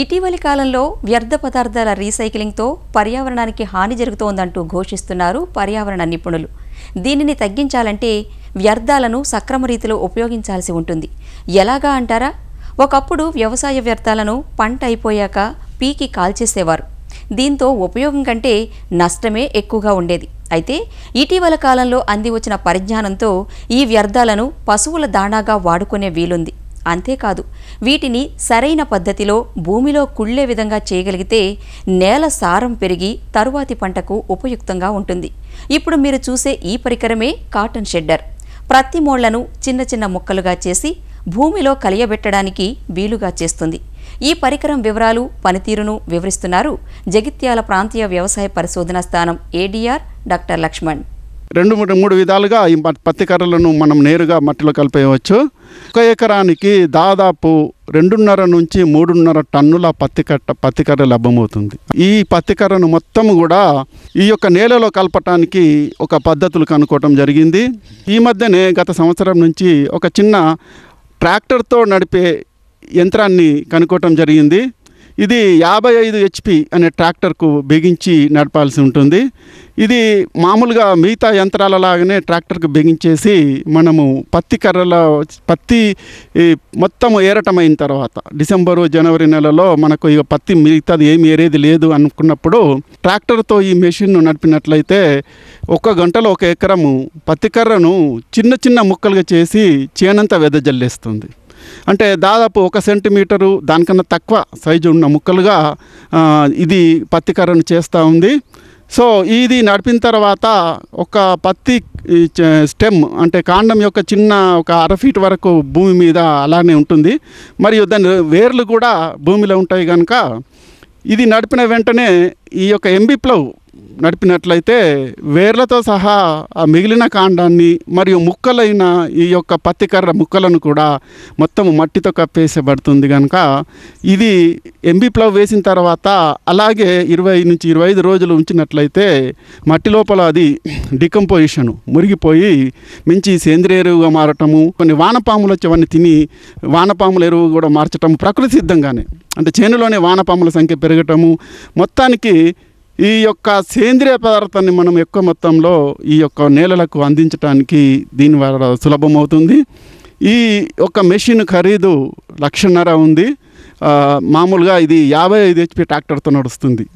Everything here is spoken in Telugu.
ఇటీవలి కాలంలో వ్యర్థ పదార్థాల రీసైక్లింగ్తో పర్యావరణానికి హాని జరుగుతోందంటూ ఘోషిస్తున్నారు పర్యావరణ నిపుణులు దీనిని తగ్గించాలంటే వ్యర్థాలను సక్రమ రీతిలో ఉపయోగించాల్సి ఉంటుంది ఎలాగా అంటారా ఒకప్పుడు వ్యవసాయ వ్యర్థాలను పంట అయిపోయాక పీకి కాల్చేసేవారు దీంతో ఉపయోగం కంటే నష్టమే ఎక్కువగా ఉండేది అయితే ఇటీవల కాలంలో అంది వచ్చిన పరిజ్ఞానంతో ఈ వ్యర్థాలను పశువుల దాణాగా వాడుకునే వీలుంది అంతేకాదు వీటిని సరైన పద్ధతిలో భూమిలో కుళ్ళే విధంగా చేయగలిగితే నేల సారం పెరిగి తరువాతి పంటకు ఉపయుక్తంగా ఉంటుంది ఇప్పుడు మీరు చూసే ఈ పరికరమే కాటన్ షెడ్డర్ ప్రతి మోళ్లను చిన్న చిన్న ముక్కలుగా చేసి భూమిలో కలియబెట్టడానికి వీలుగా చేస్తుంది ఈ పరికరం వివరాలు పనితీరును వివరిస్తున్నారు జగిత్యాల ప్రాంతీయ వ్యవసాయ పరిశోధన స్థానం ఏడీఆర్ డాక్టర్ లక్ష్మణ్ రెండు మూడు మూడు విధాలుగా ఈ పత్తి కర్రలను మనం నేరుగా మట్టిలో కలిపేయవచ్చు ఒక ఎకరానికి దాదాపు రెండున్నర నుంచి మూడున్నర టన్నుల పత్తి కట్ట పత్తి కర్ర లభ్యమవుతుంది ఈ పత్తి కర్రను మొత్తం కూడా ఈ యొక్క నేలలో కలపటానికి ఒక పద్ధతులు కనుక్కోవటం జరిగింది ఈ మధ్యనే గత సంవత్సరం నుంచి ఒక చిన్న ట్రాక్టర్తో నడిపే యంత్రాన్ని కనుక్కోవటం జరిగింది ఇది యాభై ఐదు హెచ్పి అనే ట్రాక్టర్కు బిగించి నడపాల్సి ఉంటుంది ఇది మామూలుగా మిగతా యంత్రాల లాగానే ట్రాక్టర్కు బిగించేసి మనము పత్తి కర్రల పత్తి మొత్తం ఏరటమైన తర్వాత డిసెంబరు జనవరి నెలలో మనకు ఇక పత్తి మిగతాది ఏమి ఏరేది లేదు అనుకున్నప్పుడు ట్రాక్టర్తో ఈ మెషిన్ను నడిపినట్లయితే ఒక్క గంటలో ఒక ఎకరము పత్తి కర్రను చిన్న చిన్న ముక్కలుగా చేసి చేనంతా వెదజల్లేస్తుంది అంటే దాదాపు ఒక సెంటీమీటరు దానికన్నా తక్కువ సైజు ఉన్న ముక్కలుగా ఇది పత్తికరణ చేస్తూ ఉంది సో ఇది నడిపిన తర్వాత ఒక పత్తి స్టెమ్ అంటే కాండం యొక్క చిన్న ఒక అర ఫీట్ వరకు భూమి మీద అలానే ఉంటుంది మరియు దాని వేర్లు కూడా భూమిలో ఉంటాయి కనుక ఇది నడిపిన వెంటనే ఈ యొక్క ఎంబిప్లవ్ నడిపినట్లయితే వేర్లతో సహా ఆ మిగిలిన కాండాన్ని మరియు ముక్కలైన ఈ యొక్క పత్తికర్ర ముక్కలను కూడా మొత్తం మట్టితో కప్పేసబడుతుంది కనుక ఇది ఎంబీ ప్లవ్ వేసిన తర్వాత అలాగే ఇరవై నుంచి ఇరవై ఐదు రోజులు ఉంచినట్లయితే మట్టి లోపల అది డికంపోజిషను మురిగిపోయి మించి సేంద్రియ ఎరువుగా మారటము కొన్ని వానపాములు వచ్చేవన్నీ తిని వానపాముల ఎరువు కూడా మార్చటం ప్రకృతి సిద్ధంగానే అంటే చేనులోనే వానపాముల సంఖ్య పెరగటము మొత్తానికి ఈ యొక్క సేంద్రియ పదార్థాన్ని మనం ఎక్కువ మొత్తంలో ఈ యొక్క నేలలకు అందించడానికి దీని వల్ల సులభమవుతుంది ఈ యొక్క మెషిన్ ఖరీదు లక్షన్నర ఉంది మామూలుగా ఇది యాభై ఐదు హెచ్పి ట్రాక్టర్తో నడుస్తుంది